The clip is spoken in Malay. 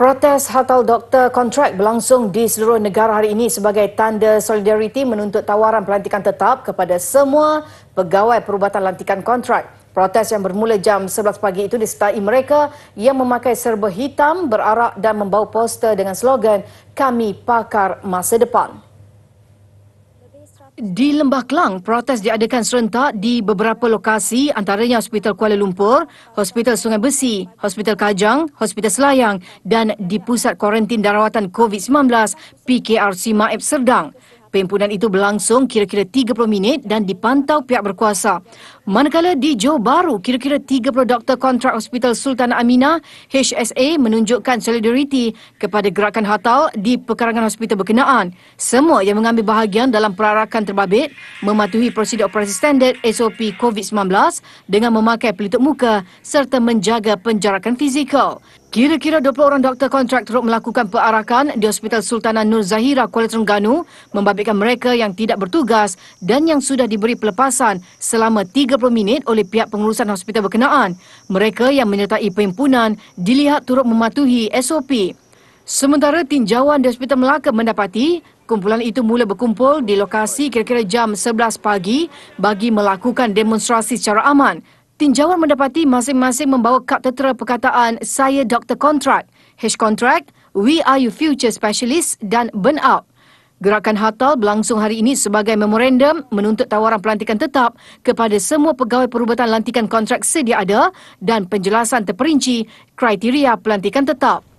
Protes hatal doktor kontrak berlangsung di seluruh negara hari ini sebagai tanda solidariti menuntut tawaran pelantikan tetap kepada semua pegawai perubatan lantikan kontrak. Protes yang bermula jam 11 pagi itu disertai mereka yang memakai serba hitam berarak dan membawa poster dengan slogan Kami Pakar Masa Depan. Di Lembah Kelang, protes diadakan serentak di beberapa lokasi antaranya Hospital Kuala Lumpur, Hospital Sungai Besi, Hospital Kajang, Hospital Selayang dan di Pusat Kuarantin dan Rawatan COVID-19 PKR Simaib Serdang. Perhimpunan itu berlangsung kira-kira 30 minit dan dipantau pihak berkuasa. Manakala di Johor Baru, kira-kira 30 doktor kontrak Hospital Sultan Aminah HSA menunjukkan solidariti kepada gerakan hatal di pekarangan hospital berkenaan. Semua yang mengambil bahagian dalam perarakan terbabit mematuhi prosedur operasi standard SOP COVID-19 dengan memakai pelitup muka serta menjaga penjarakan fizikal. Kira-kira 20 orang doktor kontrak teruk melakukan perarakan di Hospital Sultanah Nur Zahira Kuala Terengganu membabitkan mereka yang tidak bertugas dan yang sudah diberi pelepasan selama 30 minit oleh pihak pengurusan hospital berkenaan. Mereka yang menyertai perhimpunan dilihat turut mematuhi SOP. Sementara tinjauan di Hospital Melaka mendapati kumpulan itu mula berkumpul di lokasi kira-kira jam 11 pagi bagi melakukan demonstrasi secara aman Tinjauan mendapati masing-masing membawa kad tertera perkataan saya Dr. Contract, H Contract, We Are Your Future Specialist dan Burnout. Gerakan Hatal berlangsung hari ini sebagai memorandum menuntut tawaran pelantikan tetap kepada semua pegawai perubatan lantikan kontrak sedia ada dan penjelasan terperinci kriteria pelantikan tetap.